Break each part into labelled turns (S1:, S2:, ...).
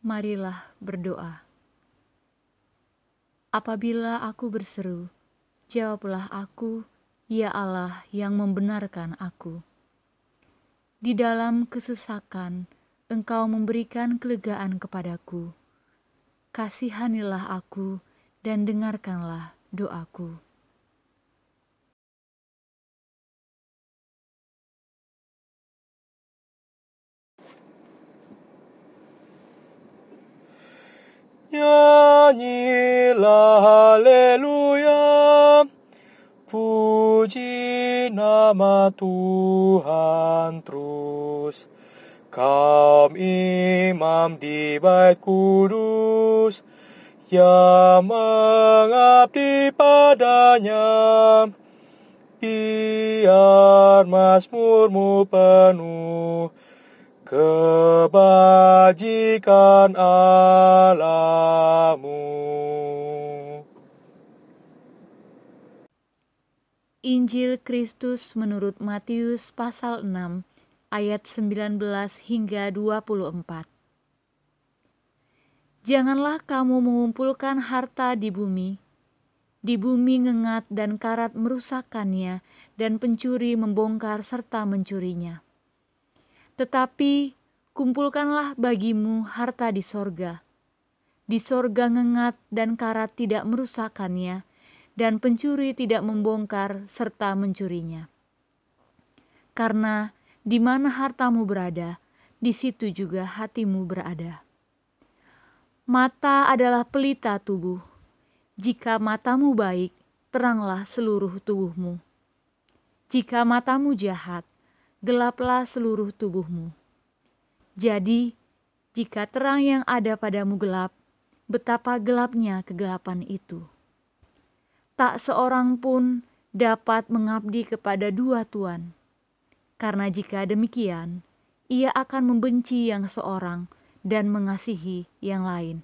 S1: marilah berdoa. Apabila aku berseru, jawablah aku, ya Allah yang membenarkan aku. Di dalam kesesakan, Engkau memberikan kelegaan kepadaku. Kasihanilah aku dan dengarkanlah doaku.
S2: Nama Tuhan terus. Kaum imam di bait kudus yang mengabdi padanya. Biar masmurmu penuh kebajikan Allahmu.
S1: Injil Kristus menurut Matius pasal 6 ayat 19 hingga 24. Janganlah kamu mengumpulkan harta di bumi, di bumi ngengat dan karat merusakannya, dan pencuri membongkar serta mencurinya. Tetapi kumpulkanlah bagimu harta di sorga, di sorga ngengat dan karat tidak merusakkannya dan pencuri tidak membongkar serta mencurinya. Karena di mana hartamu berada, di situ juga hatimu berada. Mata adalah pelita tubuh. Jika matamu baik, teranglah seluruh tubuhmu. Jika matamu jahat, gelaplah seluruh tubuhmu. Jadi, jika terang yang ada padamu gelap, betapa gelapnya kegelapan itu tak seorang pun dapat mengabdi kepada dua tuan. Karena jika demikian, ia akan membenci yang seorang dan mengasihi yang lain.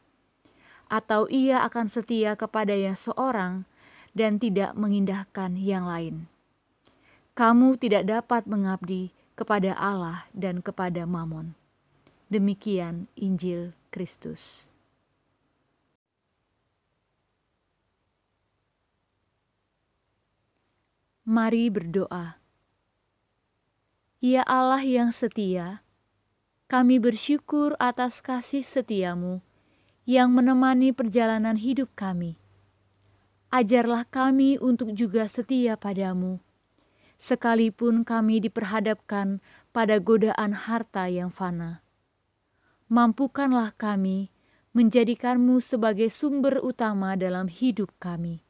S1: Atau ia akan setia kepada yang seorang dan tidak mengindahkan yang lain. Kamu tidak dapat mengabdi kepada Allah dan kepada Mamon. Demikian Injil Kristus. Mari berdoa. Ya Allah yang setia, kami bersyukur atas kasih setiamu yang menemani perjalanan hidup kami. Ajarlah kami untuk juga setia padamu, sekalipun kami diperhadapkan pada godaan harta yang fana. Mampukanlah kami menjadikanmu sebagai sumber utama dalam hidup kami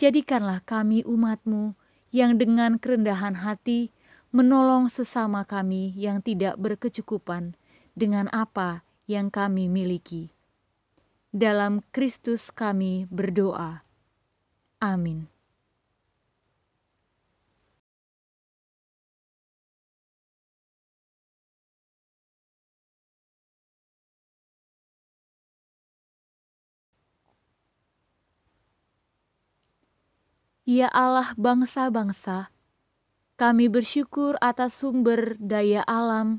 S1: jadikanlah kami umatmu yang dengan kerendahan hati menolong sesama kami yang tidak berkecukupan dengan apa yang kami miliki. Dalam Kristus kami berdoa. Amin. ya Allah bangsa-bangsa, kami bersyukur atas sumber daya alam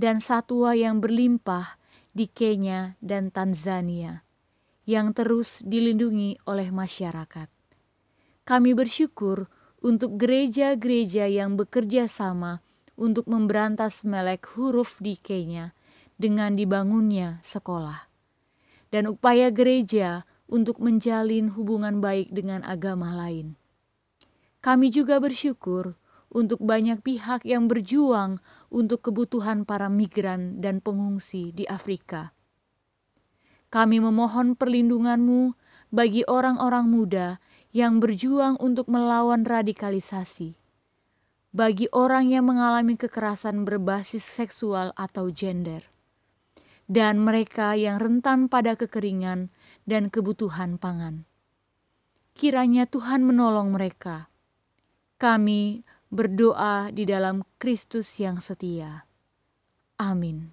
S1: dan satwa yang berlimpah di Kenya dan Tanzania yang terus dilindungi oleh masyarakat. Kami bersyukur untuk gereja-gereja yang bekerja sama untuk memberantas melek huruf di Kenya dengan dibangunnya sekolah. Dan upaya gereja untuk menjalin hubungan baik dengan agama lain. Kami juga bersyukur untuk banyak pihak yang berjuang untuk kebutuhan para migran dan pengungsi di Afrika. Kami memohon perlindunganmu bagi orang-orang muda yang berjuang untuk melawan radikalisasi, bagi orang yang mengalami kekerasan berbasis seksual atau gender, dan mereka yang rentan pada kekeringan dan kebutuhan pangan. Kiranya Tuhan menolong mereka kami berdoa di dalam Kristus yang setia. Amin.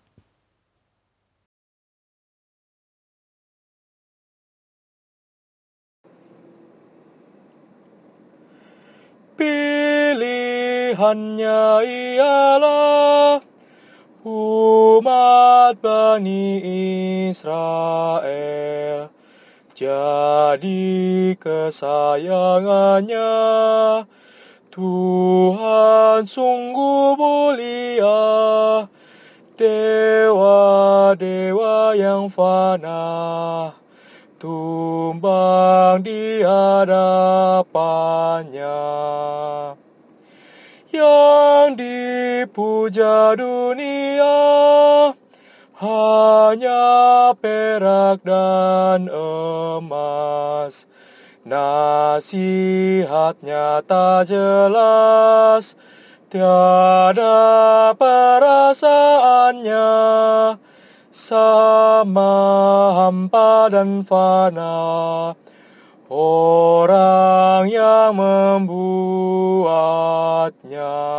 S2: Pilihannya ialah umat Bani Israel jadi kesayangannya Tuhan sungguh mulia, dewa-dewa yang fana tumbang di hadapannya. Yang dipuja dunia hanya perak dan emas Nasihatnya tak jelas Tiada perasaannya Sama hampa dan fana Orang yang membuatnya